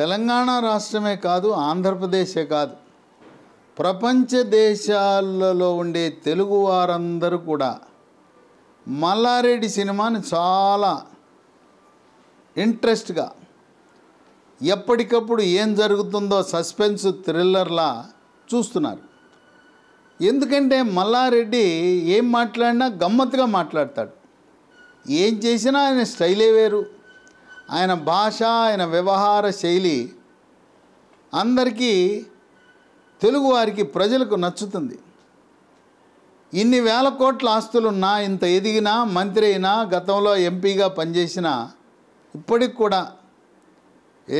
తెలంగాణ రాష్ట్రమే కాదు ఆంధ్రప్రదేశే కాదు ప్రపంచ దేశాలలో ఉండే తెలుగు వారందరూ కూడా మల్లారెడ్డి సినిమాని చాలా ఇంట్రెస్ట్గా ఎప్పటికప్పుడు ఏం జరుగుతుందో సస్పెన్స్ థ్రిల్లర్లా చూస్తున్నారు ఎందుకంటే మల్లారెడ్డి ఏం మాట్లాడినా గమ్మత్తుగా మాట్లాడతాడు ఏం చేసినా ఆయన స్టైలే వేరు ఆయన భాష ఆయన వ్యవహార శైలి అందరికీ తెలుగువారికి ప్రజలకు నచ్చుతుంది ఇన్ని వేల కోట్ల ఆస్తులున్నా ఇంత ఎదిగినా మంత్రి అయినా గతంలో ఎంపీగా పనిచేసిన ఇప్పటికి కూడా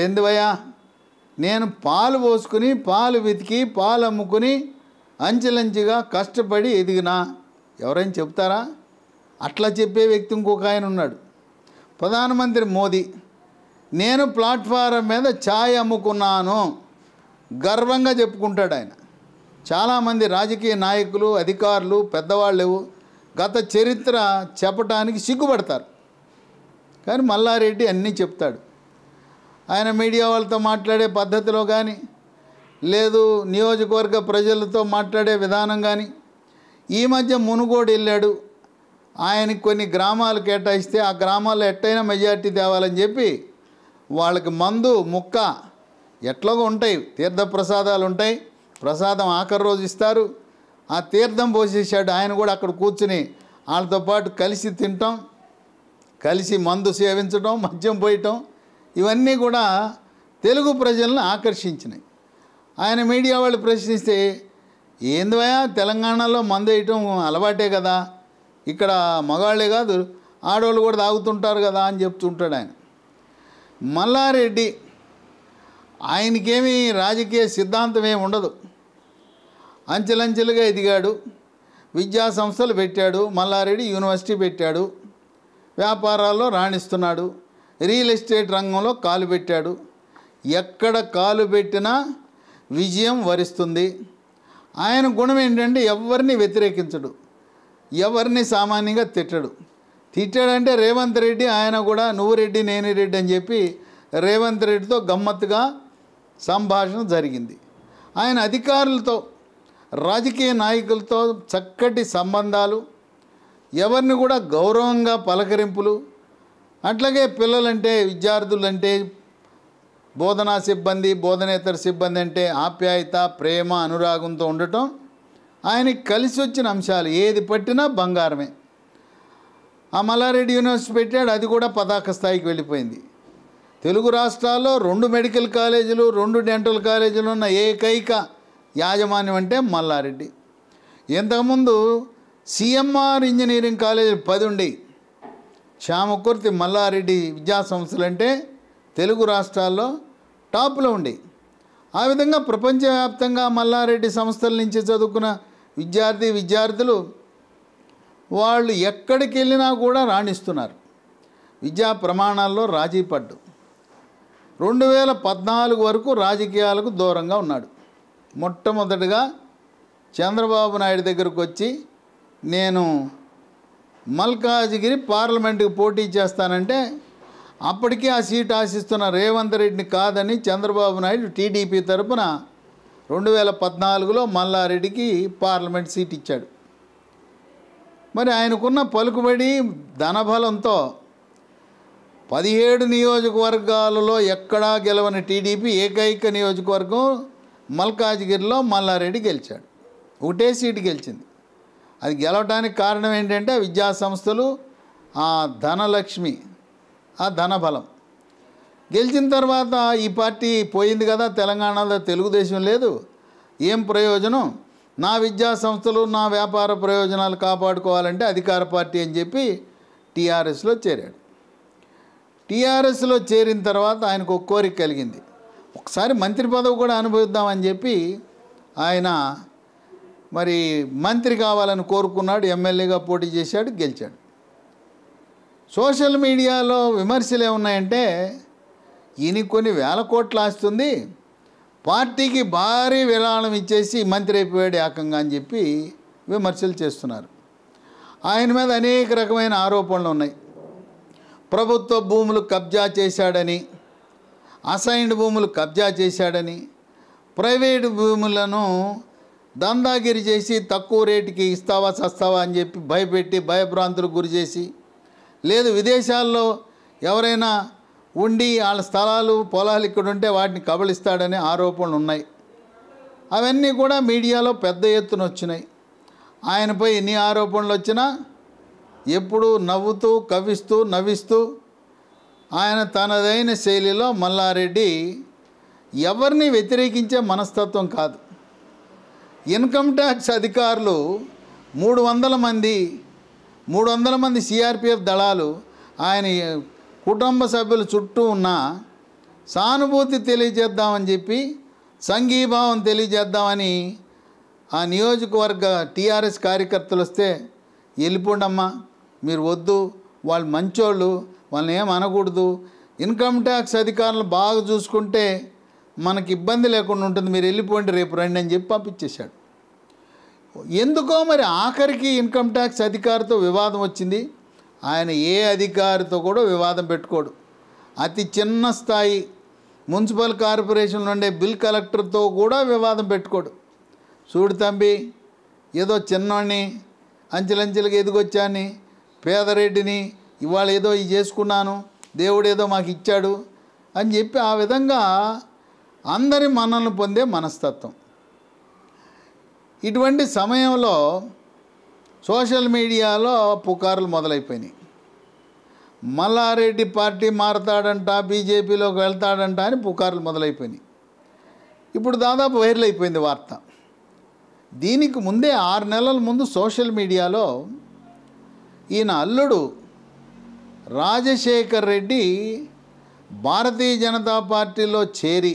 ఏందివయ్యా నేను పాలు పోసుకుని పాలు వెతికి పాలు అమ్ముకుని అంచెలంచిగా కష్టపడి ఎదిగినా ఎవరైనా చెప్తారా అట్లా చెప్పే వ్యక్తి ఇంకొక ఆయన ఉన్నాడు ప్రధానమంత్రి మోదీ నేను ప్లాట్ఫారం మీద ఛాయ్ అమ్ముకున్నాను గర్వంగా చెప్పుకుంటాడు ఆయన చాలామంది రాజకీయ నాయకులు అధికారులు పెద్దవాళ్ళు గత చరిత్ర చెప్పటానికి సిగ్గుపడతారు కానీ మల్లారెడ్డి అన్నీ చెప్తాడు ఆయన మీడియా వాళ్ళతో మాట్లాడే పద్ధతిలో కానీ లేదు నియోజకవర్గ ప్రజలతో మాట్లాడే విధానం కానీ ఈ మధ్య మునుగోడు వెళ్ళాడు ఆయనకి కొన్ని గ్రామాలు కేటాయిస్తే ఆ గ్రామాల్లో ఎట్టయినా మెజార్టీ తేవాలని చెప్పి వాళ్ళకి మందు ముక్క ఎట్లాగో ఉంటాయి తీర్థ ప్రసాదాలు ఉంటాయి ప్రసాదం ఆఖరి రోజు ఇస్తారు ఆ తీర్థం పోసేసాడు ఆయన కూడా అక్కడ కూర్చుని వాళ్ళతో పాటు కలిసి తినటం కలిసి మందు సేవించడం మద్యం పోయటం ఇవన్నీ కూడా తెలుగు ప్రజలను ఆకర్షించినాయి ఆయన మీడియా వాళ్ళు ప్రశ్నిస్తే ఏందివయా తెలంగాణలో మందు వేయటం అలవాటే కదా ఇక్కడ మగాళ్ళే కాదు ఆడవాళ్ళు కూడా తాగుతుంటారు కదా అని చెప్తుంటాడు ఆయన మల్లారెడ్డి ఆయనకేమీ రాజకీయ సిద్ధాంతం ఏమి ఉండదు అంచెలంచెలుగా ఎదిగాడు విద్యా సంస్థలు పెట్టాడు మల్లారెడ్డి యూనివర్సిటీ పెట్టాడు వ్యాపారాల్లో రాణిస్తున్నాడు రియల్ ఎస్టేట్ రంగంలో కాలు పెట్టాడు ఎక్కడ కాలు పెట్టినా విజయం వరిస్తుంది ఆయన గుణం ఏంటంటే ఎవరిని వ్యతిరేకించడు ఎవరిని సామాన్యంగా తిట్టడు తిట్టాడంటే రేవంత్ రెడ్డి ఆయన కూడా నువ్వు రెడ్డి నేనే రెడ్డి అని చెప్పి రేవంత్ రెడ్డితో గమ్మత్తుగా సంభాషణ జరిగింది ఆయన అధికారులతో రాజకీయ నాయకులతో చక్కటి సంబంధాలు ఎవరిని కూడా గౌరవంగా పలకరింపులు అట్లాగే పిల్లలంటే విద్యార్థులంటే బోధనా సిబ్బంది బోధనేతర సిబ్బంది అంటే ఆప్యాయత ప్రేమ అనురాగంతో ఉండటం ఆయనకి కలిసి వచ్చిన అంశాలు ఏది పట్టినా బంగారమే ఆ మల్లారెడ్డి యూనివర్సిటీ పెట్టాడు అది కూడా పతాక స్థాయికి వెళ్ళిపోయింది తెలుగు రాష్ట్రాల్లో రెండు మెడికల్ కాలేజీలు రెండు డెంటల్ కాలేజీలు ఉన్న ఏకైక యాజమాన్యం అంటే మల్లారెడ్డి ఇంతకుముందు సిఎంఆర్ ఇంజనీరింగ్ కాలేజీలు పది ఉండి శ్యామకుర్తి మల్లారెడ్డి విద్యా సంస్థలు అంటే తెలుగు రాష్ట్రాల్లో టాప్లో ఉండి ఆ విధంగా ప్రపంచవ్యాప్తంగా మల్లారెడ్డి సంస్థల నుంచి చదువుకున్న విద్యార్థి విద్యార్థులు వాళ్ళు ఎక్కడికి వెళ్ళినా కూడా రాణిస్తున్నారు విద్యా ప్రమాణాల్లో రాజీ పడ్డు రెండు వేల పద్నాలుగు వరకు రాజకీయాలకు దూరంగా ఉన్నాడు మొట్టమొదటిగా చంద్రబాబు నాయుడు దగ్గరకు వచ్చి నేను మల్కాజ్గిరి పార్లమెంటుకి పోటీ చేస్తానంటే అప్పటికే ఆ సీటు ఆశిస్తున్న రేవంత్ రెడ్డిని కాదని చంద్రబాబు నాయుడు టీడీపీ తరపున రెండు వేల పద్నాలుగులో మల్లారెడ్డికి పార్లమెంట్ సీట్ ఇచ్చాడు మరి ఆయనకున్న పలుకుబడి ధనబలంతో పదిహేడు నియోజకవర్గాలలో ఎక్కడా గెలవని టీడీపీ ఏకైక నియోజకవర్గం మల్కాజ్గిరిలో మల్లారెడ్డి గెలిచాడు ఒకటే సీటు గెలిచింది అది గెలవడానికి కారణం ఏంటంటే విద్యా సంస్థలు ఆ ధనలక్ష్మి ఆ ధనబలం గెలిచిన తర్వాత ఈ పార్టీ పోయింది కదా తెలంగాణలో తెలుగుదేశం లేదు ఏం ప్రయోజనం నా విద్యా సంస్థలు నా వ్యాపార ప్రయోజనాలు కాపాడుకోవాలంటే అధికార పార్టీ అని చెప్పి టీఆర్ఎస్లో చేరాడు టీఆర్ఎస్లో చేరిన తర్వాత ఆయనకు ఒక కోరిక కలిగింది ఒకసారి మంత్రి పదవి కూడా అనుభవిద్దామని చెప్పి ఆయన మరి మంత్రి కావాలని కోరుకున్నాడు ఎమ్మెల్యేగా పోటీ చేశాడు గెలిచాడు సోషల్ మీడియాలో విమర్శలు ఏమున్నాయంటే ఈయన కొన్ని వేల కోట్లు ఆస్తుంది పార్టీకి భారీ విరాళం ఇచ్చేసి మంత్రి అయిపోయాడు ఏకంగా అని చెప్పి విమర్శలు చేస్తున్నారు ఆయన మీద అనేక రకమైన ఆరోపణలు ఉన్నాయి ప్రభుత్వ భూములు కబ్జా చేశాడని అసైన్డ్ భూములు కబ్జా చేశాడని ప్రైవేటు భూములను దందాగిరి చేసి తక్కువ రేటుకి ఇస్తావా చస్తావా అని చెప్పి భయపెట్టి భయభ్రాంతులకు గురి చేసి లేదు విదేశాల్లో ఎవరైనా ఉండి వాళ్ళ స్థలాలు పొలాలు ఇక్కడ ఉంటే వాటిని కబలిస్తాడనే ఆరోపణలు ఉన్నాయి అవన్నీ కూడా మీడియాలో పెద్ద ఎత్తున వచ్చినాయి ఆయనపై ఎన్ని ఆరోపణలు వచ్చినా ఎప్పుడూ నవ్వుతూ కవిస్తూ నవ్విస్తూ ఆయన తనదైన శైలిలో మల్లారెడ్డి ఎవరిని వ్యతిరేకించే మనస్తత్వం కాదు ఇన్కమ్ ట్యాక్స్ అధికారులు మూడు వందల మంది మూడు వందల మంది సిఆర్పిఎఫ్ దళాలు ఆయన కుటుంబ సభ్యుల చుట్టూ ఉన్న సానుభూతి తెలియజేద్దామని చెప్పి సంఘీభావం తెలియజేద్దామని ఆ నియోజకవర్గ టీఆర్ఎస్ కార్యకర్తలు వస్తే వెళ్ళిపోండమ్మా మీరు వద్దు వాళ్ళు మంచోళ్ళు వాళ్ళని ఏం అనకూడదు ఇన్కమ్ ట్యాక్స్ అధికారులు బాగా చూసుకుంటే మనకి ఇబ్బంది లేకుండా ఉంటుంది మీరు వెళ్ళిపోండి రేపు రండి అని చెప్పి పంపించేశాడు ఎందుకో మరి ఆఖరికి ఇన్కమ్ ట్యాక్స్ అధికారితో వివాదం వచ్చింది ఆయన ఏ అధికారితో కూడా వివాదం పెట్టుకోడు అతి చిన్న స్థాయి మున్సిపల్ కార్పొరేషన్లో ఉండే బిల్ కలెక్టర్తో కూడా వివాదం పెట్టుకోడు చూడు తంబి ఏదో చిన్నోడిని అంచెలంచెలుగా ఎదిగొచ్చాని పేదరెడ్డిని ఇవాళ ఏదో ఇది చేసుకున్నాను దేవుడు ఏదో మాకు ఇచ్చాడు అని చెప్పి ఆ విధంగా అందరి మనల్ని పొందే మనస్తత్వం ఇటువంటి సమయంలో సోషల్ మీడియాలో పుకార్లు మొదలైపోయినాయి మల్లారెడ్డి పార్టీ మారతాడంట బీజేపీలోకి వెళ్తాడంట అని పుకార్లు మొదలైపోయినాయి ఇప్పుడు దాదాపు వైరల్ అయిపోయింది వార్త దీనికి ముందే ఆరు నెలల ముందు సోషల్ మీడియాలో ఈయన అల్లుడు రాజశేఖర్ రెడ్డి భారతీయ జనతా పార్టీలో చేరి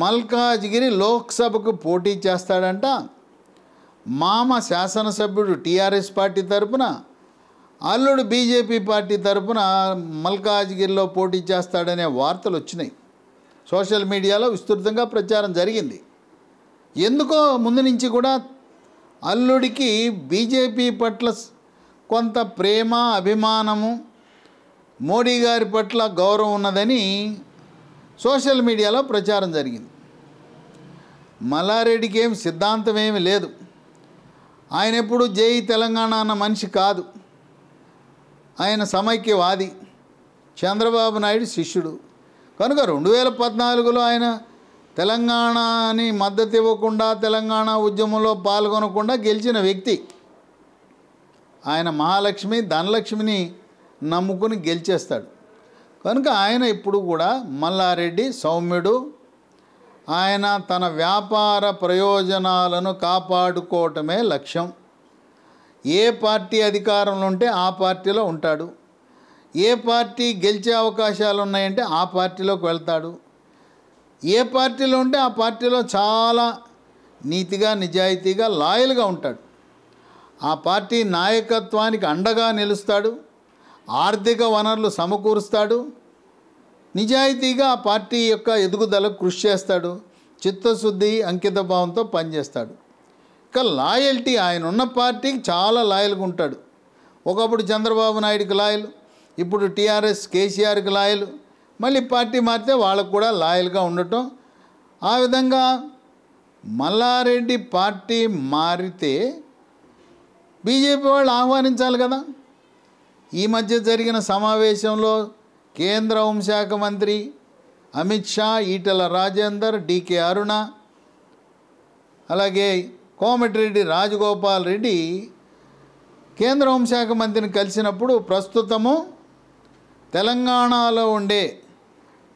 మల్కాజ్గిరి లోక్సభకు పోటీ చేస్తాడంట మామ శాసనసభ్యుడు టీఆర్ఎస్ పార్టీ తరపున అల్లుడు బీజేపీ పార్టీ తరపున మల్కాజ్గిరిలో పోటీ చేస్తాడనే వార్తలు వచ్చినాయి సోషల్ మీడియాలో విస్తృతంగా ప్రచారం జరిగింది ఎందుకో ముందు నుంచి కూడా అల్లుడికి బీజేపీ పట్ల కొంత ప్రేమ అభిమానము మోడీ గారి పట్ల గౌరవం ఉన్నదని సోషల్ మీడియాలో ప్రచారం జరిగింది మల్లారెడ్డికి ఏం సిద్ధాంతం ఏమి లేదు ఆయన ఎప్పుడు జై తెలంగాణ అన్న మనిషి కాదు ఆయన సమైక్యవాది చంద్రబాబు నాయుడు శిష్యుడు కనుక రెండు వేల పద్నాలుగులో ఆయన తెలంగాణని మద్దతు ఇవ్వకుండా తెలంగాణ ఉద్యమంలో పాల్గొనకుండా గెలిచిన వ్యక్తి ఆయన మహాలక్ష్మి ధనలక్ష్మిని నమ్ముకుని గెలిచేస్తాడు కనుక ఆయన ఇప్పుడు కూడా మల్లారెడ్డి సౌమ్యుడు ఆయన తన వ్యాపార ప్రయోజనాలను కాపాడుకోవటమే లక్ష్యం ఏ పార్టీ అధికారంలో ఉంటే ఆ పార్టీలో ఉంటాడు ఏ పార్టీ గెలిచే అవకాశాలు ఉన్నాయంటే ఆ పార్టీలోకి వెళ్తాడు ఏ పార్టీలో ఉంటే ఆ పార్టీలో చాలా నీతిగా నిజాయితీగా లాయల్గా ఉంటాడు ఆ పార్టీ నాయకత్వానికి అండగా నిలుస్తాడు ఆర్థిక వనరులు సమకూరుస్తాడు నిజాయితీగా ఆ పార్టీ యొక్క ఎదుగుదలకు కృషి చేస్తాడు చిత్తశుద్ధి అంకిత భావంతో పనిచేస్తాడు ఇక లాయల్టీ ఆయన ఉన్న పార్టీకి చాలా లాయల్గా ఉంటాడు ఒకప్పుడు చంద్రబాబు నాయుడుకి లాయలు ఇప్పుడు టీఆర్ఎస్ కేసీఆర్కి లాయలు మళ్ళీ పార్టీ మారితే వాళ్ళకు కూడా లాయల్గా ఉండటం ఆ విధంగా మల్లారెడ్డి పార్టీ మారితే బీజేపీ వాళ్ళు ఆహ్వానించాలి కదా ఈ మధ్య జరిగిన సమావేశంలో కేంద్ర హోంశాఖ మంత్రి అమిత్ షా ఈటల రాజేందర్ డికే అరుణ అలాగే కోమటిరెడ్డి రాజగోపాల్ రెడ్డి కేంద్ర హోంశాఖ మంత్రిని కలిసినప్పుడు ప్రస్తుతము తెలంగాణలో ఉండే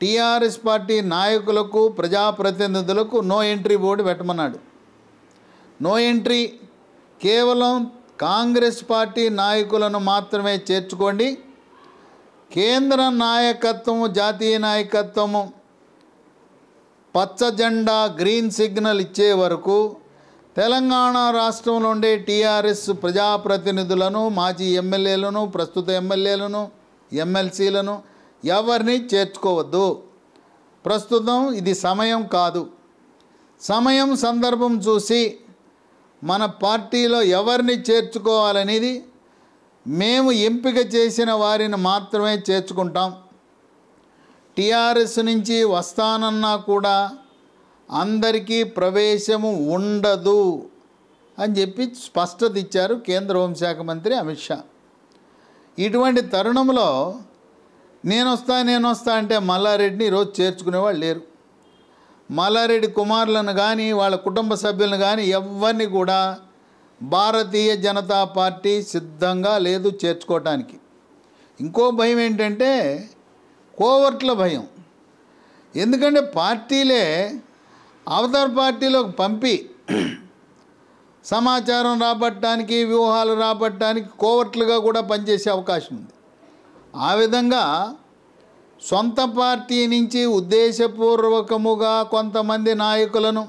టీఆర్ఎస్ పార్టీ నాయకులకు ప్రజాప్రతినిధులకు నో ఎంట్రీ బోర్డు పెట్టమన్నాడు నో ఎంట్రీ కేవలం కాంగ్రెస్ పార్టీ నాయకులను మాత్రమే చేర్చుకోండి కేంద్ర నాయకత్వము జాతీయ నాయకత్వము పచ్చ జెండా గ్రీన్ సిగ్నల్ ఇచ్చే వరకు తెలంగాణ రాష్ట్రంలో ఉండే టీఆర్ఎస్ ప్రజాప్రతినిధులను మాజీ ఎమ్మెల్యేలను ప్రస్తుత ఎమ్మెల్యేలను ఎమ్మెల్సీలను ఎవరిని చేర్చుకోవద్దు ప్రస్తుతం ఇది సమయం కాదు సమయం సందర్భం చూసి మన పార్టీలో ఎవరిని చేర్చుకోవాలనేది మేము ఎంపిక చేసిన వారిని మాత్రమే చేర్చుకుంటాం టీఆర్ఎస్ నుంచి వస్తానన్నా కూడా అందరికీ ప్రవేశము ఉండదు అని చెప్పి స్పష్టత ఇచ్చారు కేంద్ర హోంశాఖ మంత్రి అమిత్ షా ఇటువంటి తరుణంలో నేను వస్తా నేను వస్తా అంటే మల్లారెడ్డిని ఈరోజు చేర్చుకునేవాళ్ళు లేరు మల్లారెడ్డి కుమారులను కానీ వాళ్ళ కుటుంబ సభ్యులను కానీ ఎవరిని కూడా భారతీయ జనతా పార్టీ సిద్ధంగా లేదు చేర్చుకోవటానికి ఇంకో భయం ఏంటంటే కోవర్ట్ల భయం ఎందుకంటే పార్టీలే అవతార్ పార్టీలోకి పంపి సమాచారం రాబట్టడానికి వ్యూహాలు రాబట్టడానికి కోవర్ట్లుగా కూడా పనిచేసే అవకాశం ఉంది ఆ విధంగా సొంత పార్టీ నుంచి ఉద్దేశపూర్వకముగా కొంతమంది నాయకులను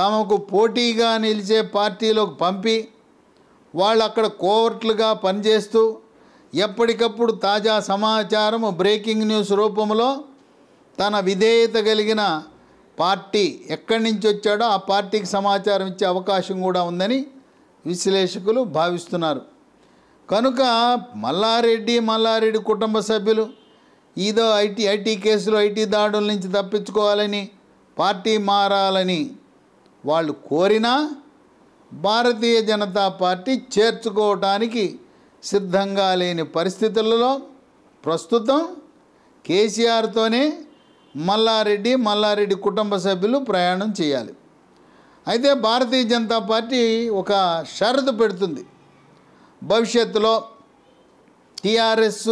తమకు పోటీగా నిలిచే పార్టీలోకి పంపి వాళ్ళు అక్కడ కోవర్ట్లుగా పనిచేస్తూ ఎప్పటికప్పుడు తాజా సమాచారం బ్రేకింగ్ న్యూస్ రూపంలో తన విధేయత కలిగిన పార్టీ ఎక్కడి నుంచి వచ్చాడో ఆ పార్టీకి సమాచారం ఇచ్చే అవకాశం కూడా ఉందని విశ్లేషకులు భావిస్తున్నారు కనుక మల్లారెడ్డి మల్లారెడ్డి కుటుంబ సభ్యులు ఇదో ఐటీ ఐటీ కేసులో ఐటీ దాడుల నుంచి తప్పించుకోవాలని పార్టీ మారాలని వాళ్ళు కోరినా భారతీయ జనతా పార్టీ చేర్చుకోవటానికి సిద్ధంగా లేని పరిస్థితులలో ప్రస్తుతం కేసీఆర్తోనే మల్లారెడ్డి మల్లారెడ్డి కుటుంబ సభ్యులు ప్రయాణం చేయాలి అయితే భారతీయ జనతా పార్టీ ఒక షరతు పెడుతుంది భవిష్యత్తులో టీఆర్ఎస్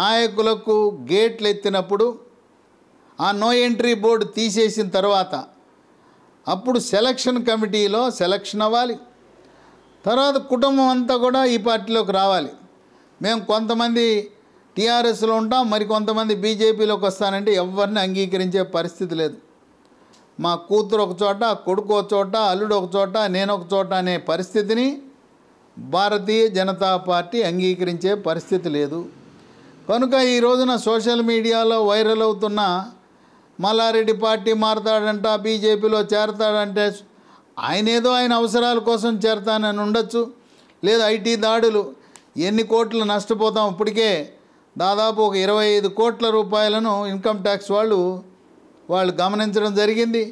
నాయకులకు గేట్లు ఎత్తినప్పుడు ఆ నో ఎంట్రీ బోర్డు తీసేసిన తర్వాత అప్పుడు సెలక్షన్ కమిటీలో సెలక్షన్ అవ్వాలి తర్వాత కుటుంబం అంతా కూడా ఈ పార్టీలోకి రావాలి మేము కొంతమంది టీఆర్ఎస్లో ఉంటాం మరి కొంతమంది బీజేపీలోకి వస్తానంటే ఎవరిని అంగీకరించే పరిస్థితి లేదు మా కూతురు ఒక చోట కొడుకు ఒక చోట అల్లుడు ఒక చోట నేను ఒక చోట అనే పరిస్థితిని భారతీయ జనతా పార్టీ అంగీకరించే పరిస్థితి లేదు కనుక ఈ రోజున సోషల్ మీడియాలో వైరల్ అవుతున్న మల్లారెడ్డి పార్టీ మారతాడంట బీజేపీలో చేరతాడంటే ఆయన ఏదో ఆయన అవసరాల కోసం చేరతానని ఉండొచ్చు లేదు ఐటీ దాడులు ఎన్ని కోట్లు నష్టపోతాం ఇప్పటికే దాదాపు ఒక ఇరవై ఐదు కోట్ల రూపాయలను ఇన్కమ్ ట్యాక్స్ వాళ్ళు వాళ్ళు గమనించడం జరిగింది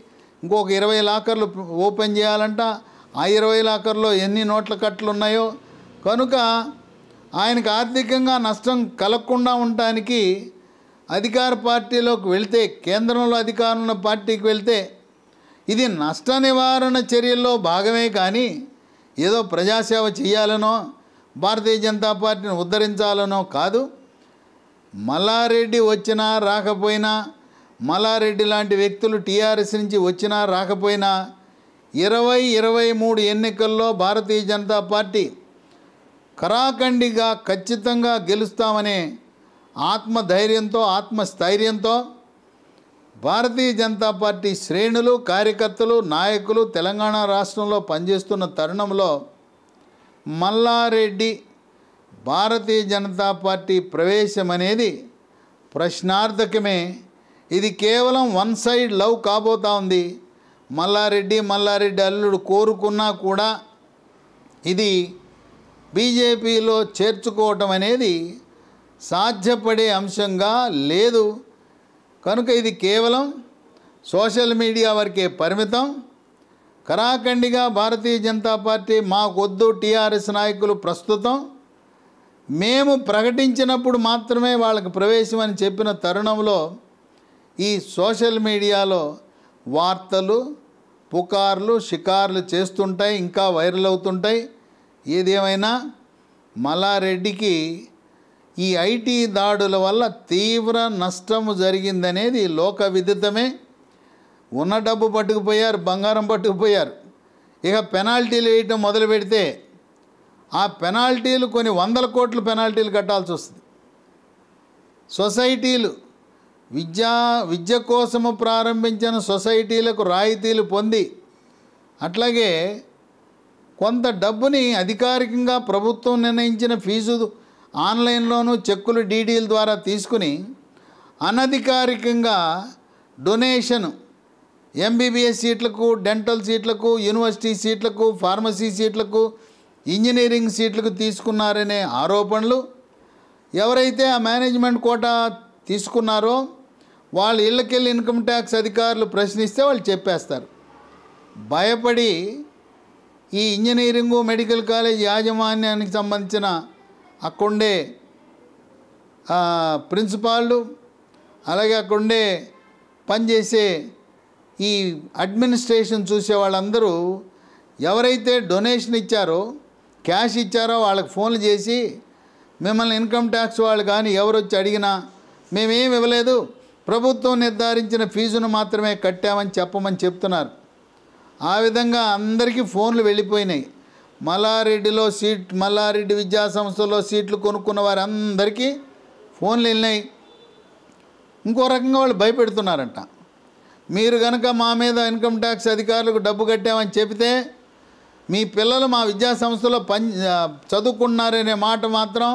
ఇంకొక ఇరవై లాకర్లు ఓపెన్ చేయాలంట ఆ ఇరవై లాకర్లో ఎన్ని నోట్ల కట్లు ఉన్నాయో కనుక ఆయనకు ఆర్థికంగా నష్టం కలగకుండా ఉండటానికి అధికార పార్టీలోకి వెళ్తే కేంద్రంలో ఉన్న పార్టీకి వెళ్తే ఇది నష్ట నివారణ చర్యల్లో భాగమే కానీ ఏదో ప్రజాసేవ చేయాలనో భారతీయ జనతా పార్టీని ఉద్ధరించాలనో కాదు మల్లారెడ్డి వచ్చినా రాకపోయినా మల్లారెడ్డి లాంటి వ్యక్తులు టీఆర్ఎస్ నుంచి వచ్చినా రాకపోయినా ఇరవై ఇరవై మూడు ఎన్నికల్లో భారతీయ జనతా పార్టీ కరాఖండిగా ఖచ్చితంగా గెలుస్తామనే ఆత్మధైర్యంతో ఆత్మస్థైర్యంతో భారతీయ జనతా పార్టీ శ్రేణులు కార్యకర్తలు నాయకులు తెలంగాణ రాష్ట్రంలో పనిచేస్తున్న తరుణంలో మల్లారెడ్డి భారతీయ జనతా పార్టీ ప్రవేశం అనేది ప్రశ్నార్థకమే ఇది కేవలం వన్ సైడ్ లవ్ కాబోతా ఉంది మల్లారెడ్డి మల్లారెడ్డి అల్లుడు కోరుకున్నా కూడా ఇది బీజేపీలో చేర్చుకోవటం అనేది సాధ్యపడే అంశంగా లేదు కనుక ఇది కేవలం సోషల్ మీడియా వరకే పరిమితం కరాఖండిగా భారతీయ జనతా పార్టీ మాకొద్దు టీఆర్ఎస్ నాయకులు ప్రస్తుతం మేము ప్రకటించినప్పుడు మాత్రమే వాళ్ళకి ప్రవేశం అని చెప్పిన తరుణంలో ఈ సోషల్ మీడియాలో వార్తలు పుకార్లు షికార్లు చేస్తుంటాయి ఇంకా వైరల్ అవుతుంటాయి ఏదేమైనా మల్లారెడ్డికి ఈ ఐటీ దాడుల వల్ల తీవ్ర నష్టం జరిగిందనేది లోక విదితమే ఉన్న డబ్బు పట్టుకుపోయారు బంగారం పట్టుకుపోయారు ఇక పెనాల్టీలు వేయటం మొదలు పెడితే ఆ పెనాల్టీలు కొన్ని వందల కోట్లు పెనాల్టీలు కట్టాల్సి వస్తుంది సొసైటీలు విద్యా విద్య కోసము ప్రారంభించిన సొసైటీలకు రాయితీలు పొంది అట్లాగే కొంత డబ్బుని అధికారికంగా ప్రభుత్వం నిర్ణయించిన ఫీజు ఆన్లైన్లోనూ చెక్కులు డీడీల ద్వారా తీసుకుని అనధికారికంగా డొనేషన్ ఎంబీబీఎస్ సీట్లకు డెంటల్ సీట్లకు యూనివర్సిటీ సీట్లకు ఫార్మసీ సీట్లకు ఇంజనీరింగ్ సీట్లకు తీసుకున్నారనే ఆరోపణలు ఎవరైతే ఆ మేనేజ్మెంట్ కోటా తీసుకున్నారో వాళ్ళ ఇళ్ళకెళ్ళి ఇన్కమ్ ట్యాక్స్ అధికారులు ప్రశ్నిస్తే వాళ్ళు చెప్పేస్తారు భయపడి ఈ ఇంజనీరింగు మెడికల్ కాలేజ్ యాజమాన్యానికి సంబంధించిన అక్కడుండే ప్రిన్సిపాళ్ళు అలాగే అక్కడుండే పనిచేసే ఈ అడ్మినిస్ట్రేషన్ చూసే వాళ్ళందరూ ఎవరైతే డొనేషన్ ఇచ్చారో క్యాష్ ఇచ్చారో వాళ్ళకి ఫోన్లు చేసి మిమ్మల్ని ఇన్కమ్ ట్యాక్స్ వాళ్ళు కానీ ఎవరు వచ్చి అడిగినా మేమేమి ఇవ్వలేదు ప్రభుత్వం నిర్ధారించిన ఫీజును మాత్రమే కట్టామని చెప్పమని చెప్తున్నారు ఆ విధంగా అందరికీ ఫోన్లు వెళ్ళిపోయినాయి మల్లారెడ్డిలో సీట్ మల్లారెడ్డి విద్యా సంస్థలో సీట్లు కొనుక్కున్న వారందరికీ ఫోన్లు వెళ్ళినాయి ఇంకో రకంగా వాళ్ళు భయపెడుతున్నారంట మీరు కనుక మా మీద ఇన్కమ్ ట్యాక్స్ అధికారులకు డబ్బు కట్టామని చెబితే మీ పిల్లలు మా విద్యా సంస్థలో పని చదువుకున్నారనే మాట మాత్రం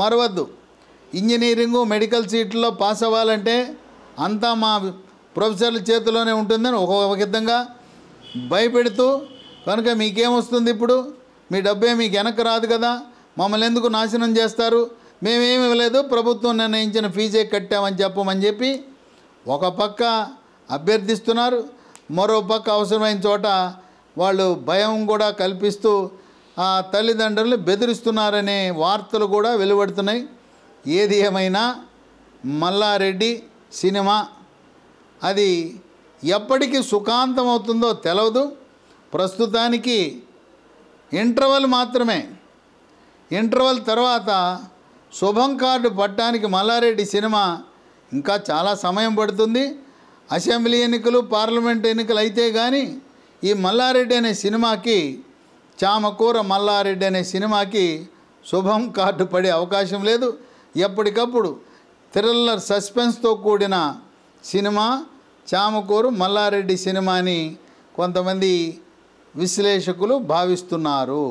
మరవద్దు ఇంజనీరింగు మెడికల్ సీట్లో పాస్ అవ్వాలంటే అంతా మా ప్రొఫెసర్ల చేతిలోనే ఉంటుందని ఒక విధంగా భయపెడుతూ కనుక మీకేమొస్తుంది ఇప్పుడు మీ డబ్బే మీకు వెనక్కి రాదు కదా మమ్మల్ని ఎందుకు నాశనం చేస్తారు మేమేమి ఇవ్వలేదు ప్రభుత్వం నిర్ణయించిన ఫీజే కట్టామని చెప్పమని చెప్పి ఒక పక్క అభ్యర్థిస్తున్నారు మరో పక్క అవసరమైన చోట వాళ్ళు భయం కూడా కల్పిస్తూ ఆ తల్లిదండ్రులు బెదిరిస్తున్నారనే వార్తలు కూడా వెలువడుతున్నాయి ఏది ఏమైనా మల్లారెడ్డి సినిమా అది ఎప్పటికి సుఖాంతం అవుతుందో తెలవదు ప్రస్తుతానికి ఇంటర్వల్ మాత్రమే ఇంటర్వల్ తర్వాత శుభం కార్డు పట్టడానికి మల్లారెడ్డి సినిమా ఇంకా చాలా సమయం పడుతుంది అసెంబ్లీ ఎన్నికలు పార్లమెంట్ ఎన్నికలు అయితే కానీ ఈ మల్లారెడ్డి అనే సినిమాకి చామకూర మల్లారెడ్డి అనే సినిమాకి శుభం కార్డు పడే అవకాశం లేదు ఎప్పటికప్పుడు థ్రిల్లర్ సస్పెన్స్తో కూడిన సినిమా చామకూరు మల్లారెడ్డి సినిమాని కొంతమంది విశ్లేషకులు భావిస్తున్నారు